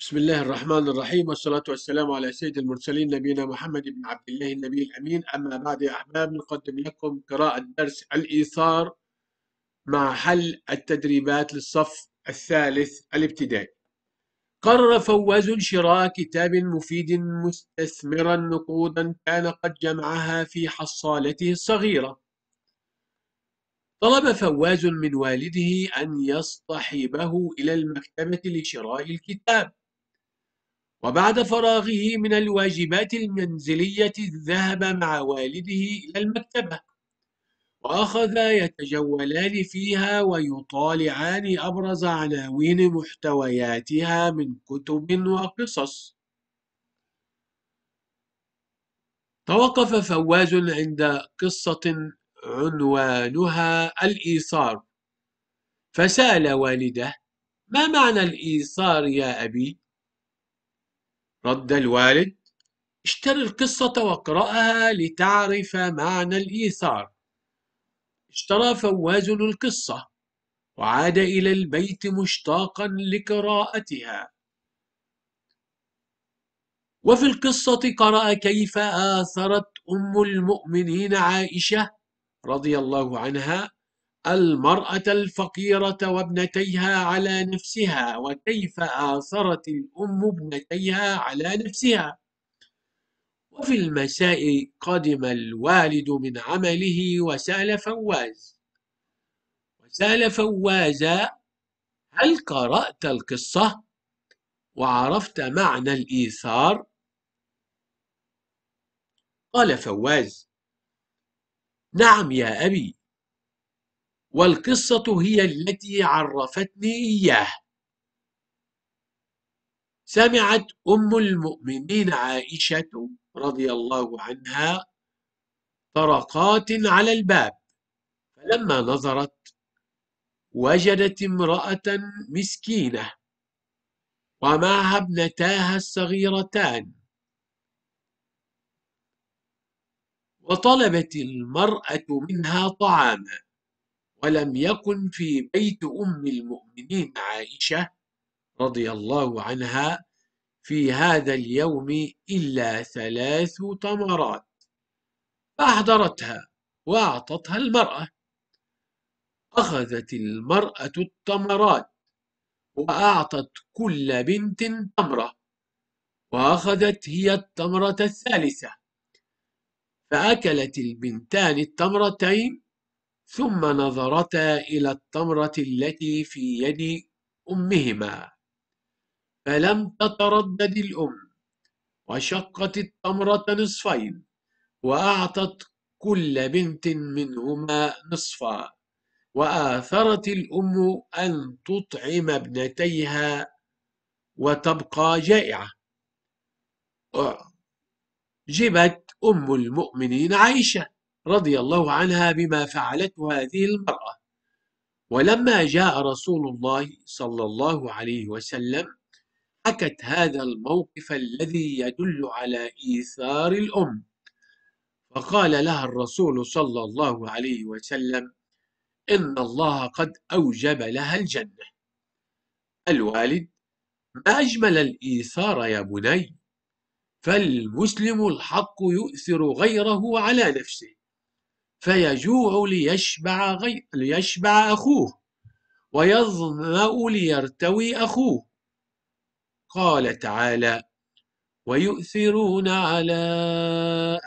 بسم الله الرحمن الرحيم والصلاة والسلام على سيد المرسلين نبينا محمد بن عبد الله النبي الأمين أما بعد يا أحباب نقدم لكم قراءة درس الإيثار مع حل التدريبات للصف الثالث الابتدائي قرر فواز شراء كتاب مفيد مستثمرا نقودا كان قد جمعها في حصالته الصغيرة طلب فواز من والده أن يصطحبه إلى المكتبة لشراء الكتاب وبعد فراغه من الواجبات المنزلية ذهب مع والده إلى المكتبة وأخذا يتجولان فيها ويطالعان أبرز عناوين محتوياتها من كتب وقصص توقف فواز عند قصة عنوانها الإيثار فسأل والده ما معنى الإيثار يا أبي؟ رد الوالد اشتري القصة واقرأها لتعرف معنى الإيثار اشترى فواز القصة وعاد إلى البيت مشتاقا لقراءتها وفي القصة قرأ كيف آثرت أم المؤمنين عائشة رضي الله عنها المرأة الفقيرة وابنتيها على نفسها وكيف آثرت الأم ابنتيها على نفسها وفي المساء قدم الوالد من عمله وسأل فواز وسأل فواز هل قرأت القصة وعرفت معنى الإيثار؟ قال فواز نعم يا أبي والقصة هي التي عرفتني إياه سمعت أم المؤمنين عائشة رضي الله عنها طرقات على الباب فلما نظرت وجدت امرأة مسكينة ومعها ابنتاها الصغيرتان وطلبت المرأة منها طعاما ولم يكن في بيت أم المؤمنين عائشة رضي الله عنها في هذا اليوم إلا ثلاث تمرات فأحضرتها وأعطتها المرأة أخذت المرأة التمرات وأعطت كل بنت تمرة وأخذت هي التمرة الثالثة فأكلت البنتان التمرتين ثم نظرتا إلى التمرة التي في يد أمهما فلم تتردد الأم وشقت التمرة نصفين وأعطت كل بنت منهما نصفا وآثرت الأم أن تطعم ابنتيها وتبقى جائعة أعجبت أم المؤمنين عائشة رضي الله عنها بما فعلته هذه المرأة ولما جاء رسول الله صلى الله عليه وسلم حكت هذا الموقف الذي يدل على إيثار الأم فقال لها الرسول صلى الله عليه وسلم إن الله قد أوجب لها الجنة الوالد ما أجمل الإيثار يا بني فالمسلم الحق يؤثر غيره على نفسه فيجوع ليشبع غي... ليشبع أخوه ويظمأ ليرتوي أخوه قال تعالى ويؤثرون على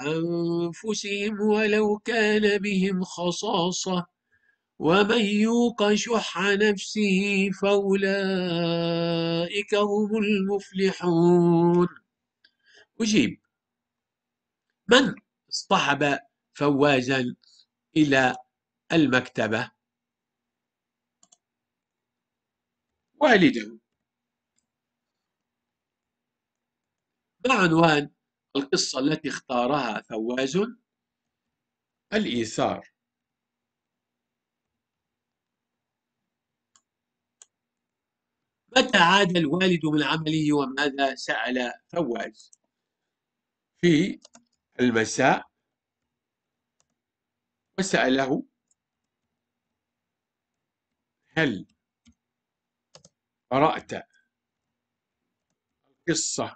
أنفسهم ولو كان بهم خصاصة ومن يوق شح نفسه فأولئك هم المفلحون أجيب من اصطحب فوازا إلى المكتبة والده ما عنوان القصة التي اختارها فواز الإيثار متى عاد الوالد من عمله وماذا سأل فواز في المساء وسأله هل قرأت القصة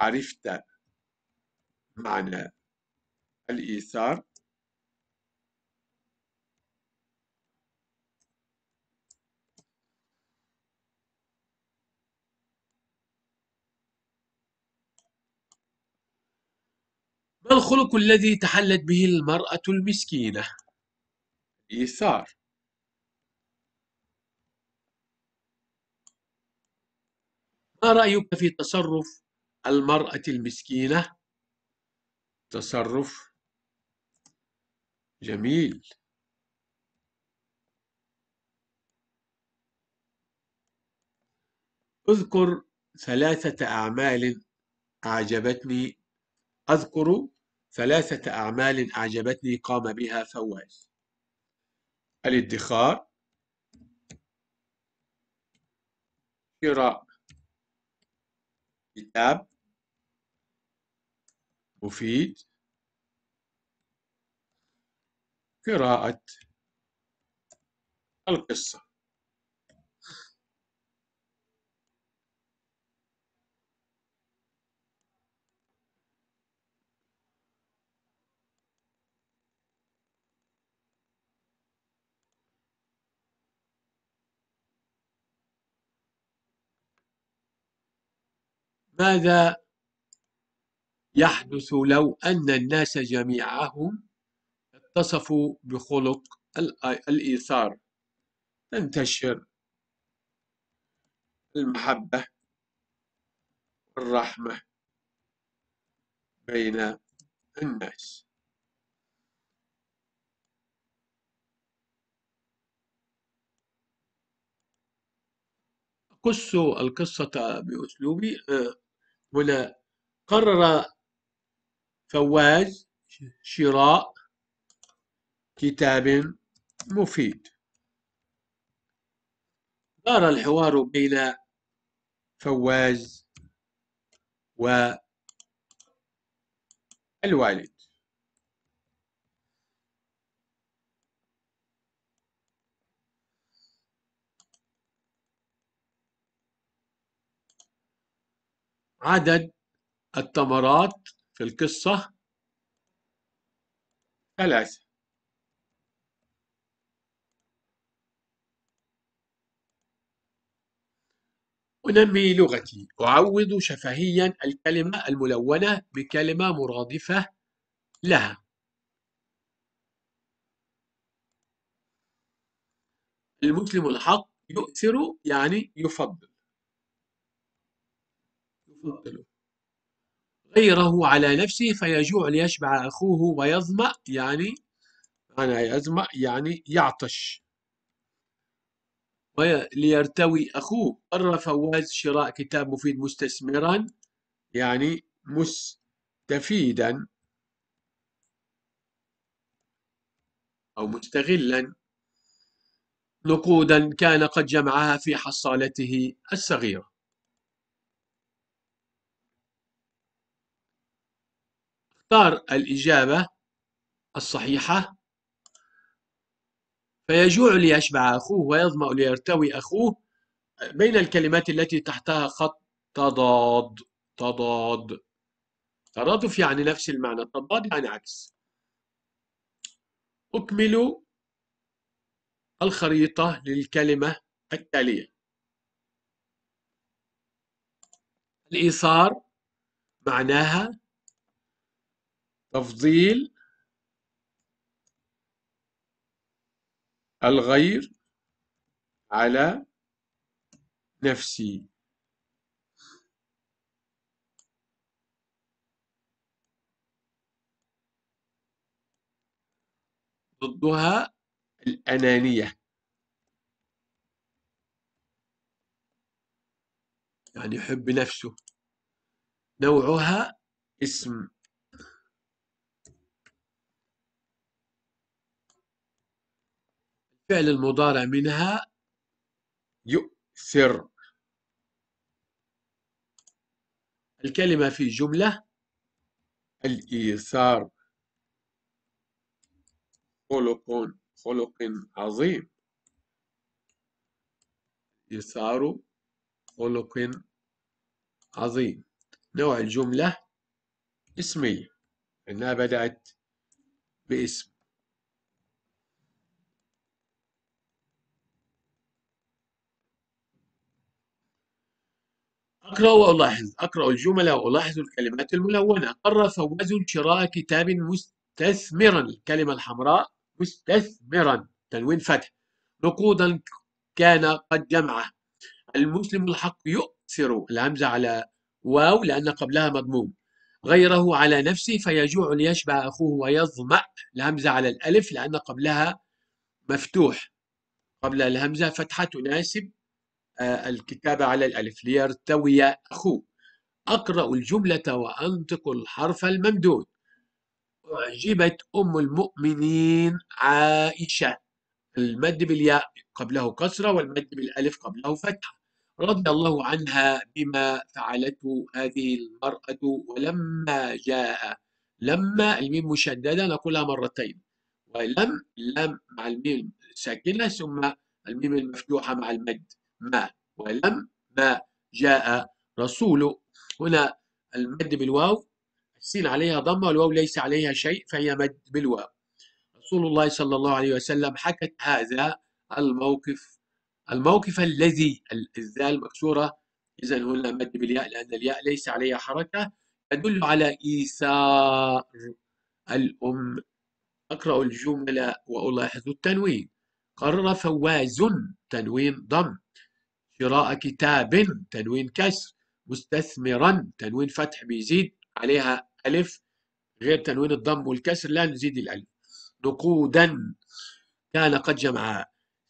وعرفت معنى الإيثار ما الخلق الذي تحلت به المرأة المسكينة؟ إيثار ما رأيك في تصرف المرأة المسكينة؟ تصرف جميل أذكر ثلاثة أعمال أعجبتني أذكر ثلاثة أعمال أعجبتني قام بها فواز الادخار شراء كتاب مفيد قراءة القصة ماذا يحدث لو أن الناس جميعهم اتصفوا بخلق الإيثار تنتشر المحبة والرحمة بين الناس قصوا القصة بأسلوبي آه، هنا قرر فواز شراء كتاب مفيد دار الحوار بين فواز والوالد عدد التمرات في القصة ثلاثة أنمي لغتي أعوض شفهيا الكلمة الملونة بكلمة مرادفة لها المسلم الحق يؤثر يعني يفضل فضله غيره على نفسه فيجوع ليشبع أخوه ويظمأ يعني أنا يظمأ يعني يعطش ليرتوي أخوه قرر فواز شراء كتاب مفيد مستثمرا يعني مستفيدا أو مستغلا نقودا كان قد جمعها في حصالته الصغيرة اختار الإجابة الصحيحة فيجوع ليشبع أخوه ويظمأ ليرتوي أخوه بين الكلمات التي تحتها خط تضاد تضاد ترادف يعني نفس المعنى تضاد يعني عكس أكمل الخريطة للكلمة التالية الإيثار معناها تفضيل الغير على نفسي ضدها الأنانية يعني يحب نفسه نوعها اسم الفعل المضارع منها يؤثر الكلمة في جملة الإيثار خلق خلق عظيم إيثار خلق عظيم نوع الجملة اسمية أنها بدأت باسم أقرأ وألاحظ أقرأ الجمل وألاحظ الكلمات الملونة قرر فواز شراء كتاب مستثمرا الكلمة الحمراء مستثمرا تنوين فتح نقودا كان قد جمعه المسلم الحق يؤثر الهمزة على واو لأن قبلها مضموم غيره على نفسه فيجوع ليشبع أخوه ويظمأ الهمزة على الألف لأن قبلها مفتوح قبل الهمزة فتحة تناسب آه، الكتابة على الألف ليرتوي أخوه أقرأ الجملة وأنطق الحرف الممدود أعجبت أم المؤمنين عائشة المد بالياء قبله كسرة والمد بالألف قبله فتحة رضي الله عنها بما فعلته هذه المرأة ولما جاء لما الميم مشددة نقولها مرتين ولم لم مع الميم ساكنة ثم الميم المفتوحة مع المد ما ولم ما جاء رسول هنا المد بالواو السين عليها ضمة والواو ليس عليها شيء فهي مد بالواو رسول الله صلى الله عليه وسلم حكت هذا الموقف الموقف الذي الزال مكسورة إذا هنا مد بالياء لأن الياء ليس عليها حركة تدل على إيثار الأم أقرأ الجملة وألاحظ التنوين قرر فواز تنوين ضم شراء كتاب تنوين كسر مستثمرا تنوين فتح بيزيد عليها ألف غير تنوين الضم والكسر لا نزيد الألف نقودا كان قد جمعها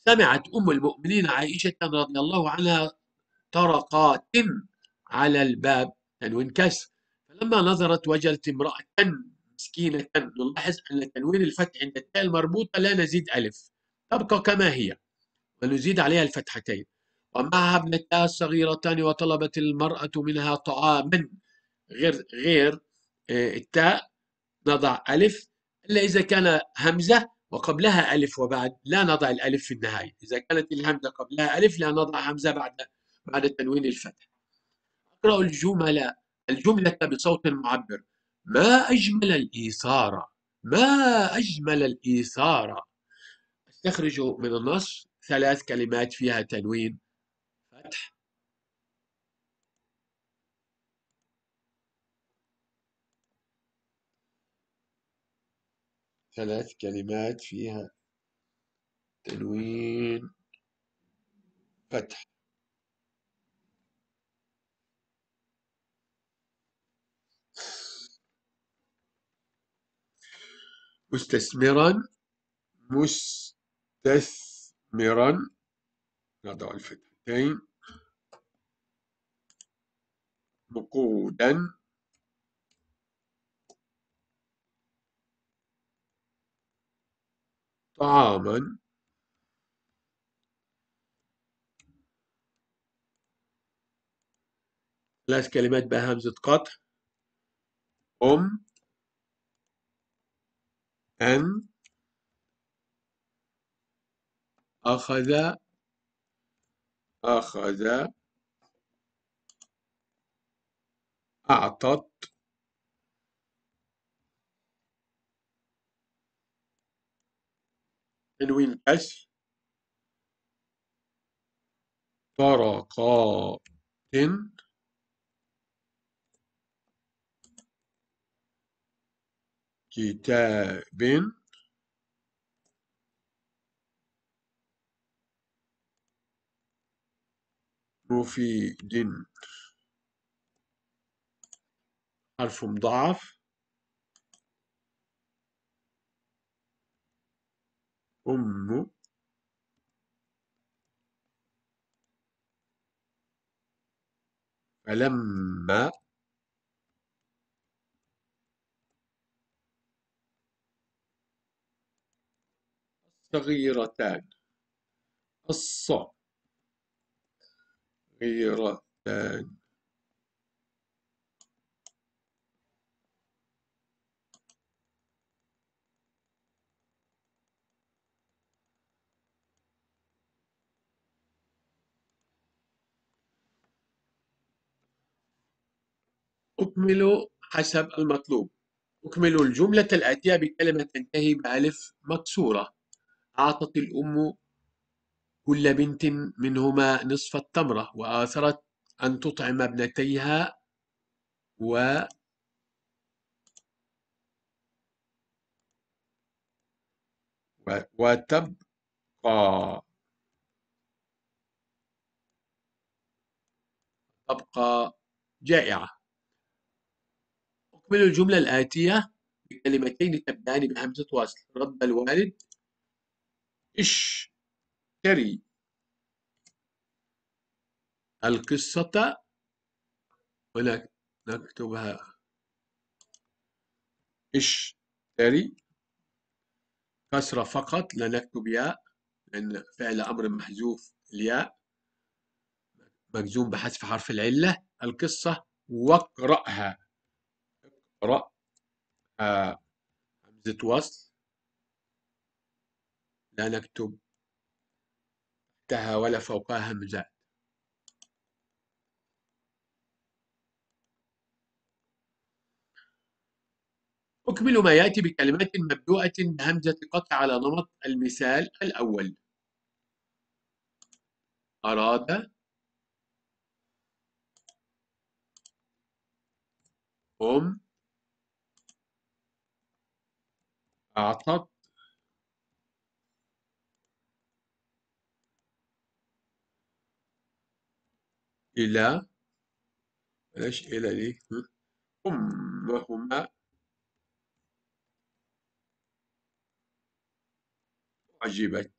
سمعت أم المؤمنين عائشة رضي الله عنها طرقات على الباب تنوين كسر فلما نظرت وجدت امرأة مسكينة نلاحظ أن تنوين الفتح عند التاء المربوطة لا نزيد ألف تبقى كما هي ونزيد عليها الفتحتين ومعها ابنتها صغيرتان وطلبت المرأة منها طعاما غير غير آه، التاء نضع ألف إلا إذا كان همزة وقبلها ألف وبعد لا نضع الألف في النهاية إذا كانت الهمزة قبلها ألف لا نضع همزة بعد بعد تنوين الفتح أقرأ الجملة الجملة بصوت معبر ما أجمل الإيثار ما أجمل الإيثار استخرج من النص ثلاث كلمات فيها تنوين ثلاث كلمات فيها تنوين فتح مستثمرا مستثمرا نضع الفتحتين نقودا طعاما ثلاث كلمات بهمزة قطع أم أن أخذ أخذ أعطت حلوين تنوين طرقات كتاب مفيد حرف مضاعف أم فلما الصغيرتان الص غيرتان أكمل حسب المطلوب أكمل الجملة الآتية بكلمة تنتهي بألف مكسورة أعطت الأم كل بنت منهما نصف التمرة وآثرت أن تطعم ابنتيها و وتبقى تبقى جائعة أكمل الجملة الآتية بكلمتين تبدأان بهمزة وصل رد الوالد اشتري القصة ونكتبها اشتري كسرة فقط لا نكتب ياء لأن فعل أمر محذوف الياء مجزوم بحذف حرف العلة القصة واقرأها رأ آه، همزة وصل لا نكتب تحتها ولا فوقها همزات أكمل ما يأتي بكلمات مبدوءة بهمزة قطع على نمط المثال الأول أراد أم أعطت إلى بلاش إلى ليه أمهما أعجبت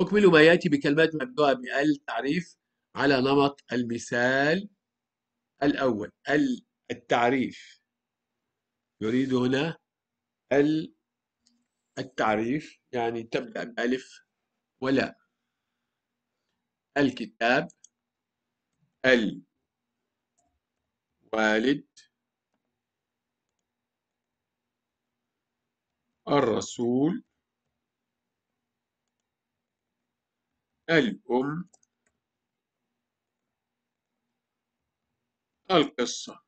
أكمل ما يأتي بكلمات مبدوءة بأل تعريف على نمط المثال الأول التعريف يريد هنا التعريف يعني تبدأ بألف ولا الكتاب الوالد الرسول الأم القصة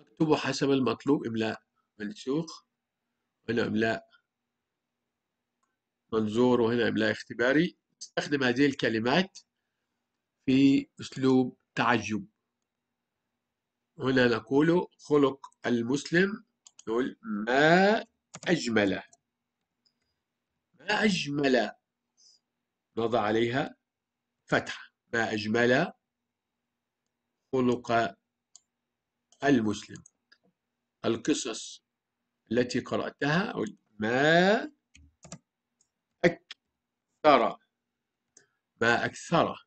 اكتبوا حسب المطلوب إملاء منسوخ هنا إملاء منظور وهنا إملاء اختباري استخدم هذه الكلمات في أسلوب تعجب هنا نقول خلق المسلم نقول ما أجمل ما أجمل نضع عليها فتحة ما أجمل خلق المسلم القصص التي قرأتها ما أكثر ما أكثر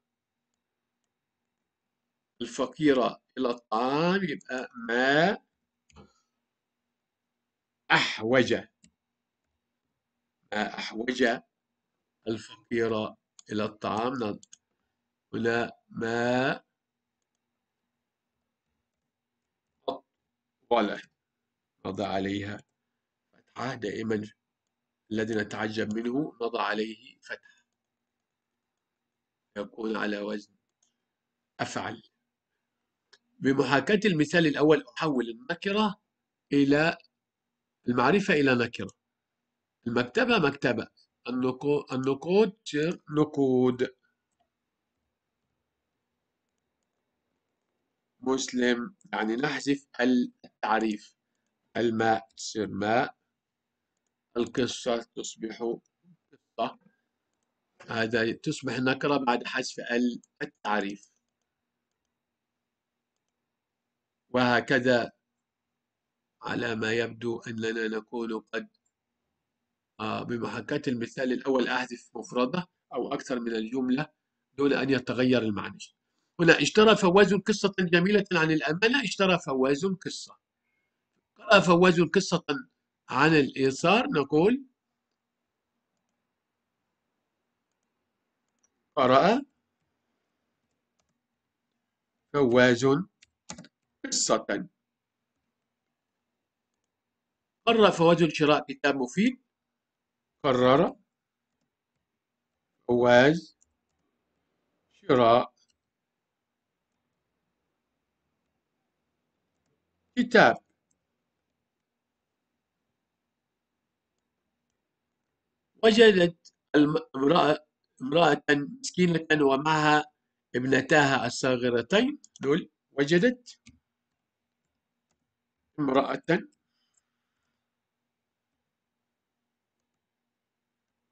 الفقير إلى الطعام يبقى ما أحوج ما أحوج الفقير إلى الطعام نعم. هنا ما أطول نضع عليها فتحة دائما الذي نتعجب منه نضع عليه فتحة يكون على وزن أفعل بمحاكاة المثال الأول أحول النكرة إلى المعرفة إلى نكرة المكتبة مكتبة النقود نقود مسلم يعني نحذف التعريف الماء تصير ماء القصة تصبح قصة هذا تصبح نكرة بعد حذف التعريف وهكذا على ما يبدو أننا نكون قد آه، بمحاكاة المثال الأول أحذف مفردة أو أكثر من الجملة دون أن يتغير المعنى هنا اشترى فواز قصة جميلة عن الأمانة اشترى فواز قصة قرأ فواز قصة عن الإيثار نقول قرأ فواز قصة قرر فواز شراء كتاب مفيد قرر فواز شراء كتاب وجدت امرأة امرأة مسكينة ومعها ابنتاها الصغيرتين دول وجدت امرأة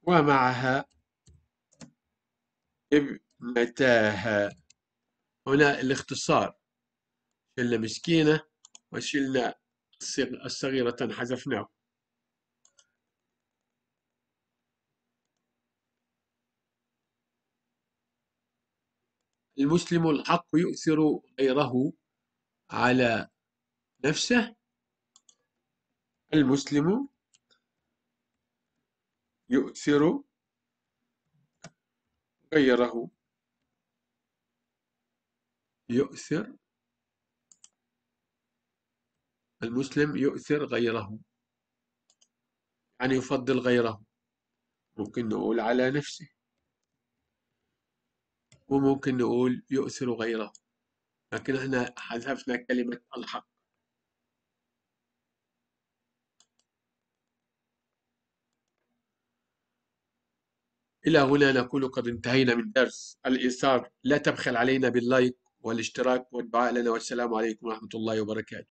ومعها ابنتاها هنا الاختصار شلنا مسكينة وشلنا الصغيرة حذفناه المسلم الحق يؤثر غيره على نفسه المسلم يؤثر غيره يؤثر المسلم يؤثر غيره يعني يفضل غيره ممكن نقول على نفسه وممكن نقول يؤثر غيره لكن احنا حذفنا كلمة الحق إلى هنا نكون قد انتهينا من درس الإيثار لا تبخل علينا باللايك والاشتراك والدعاء لنا والسلام عليكم ورحمة الله وبركاته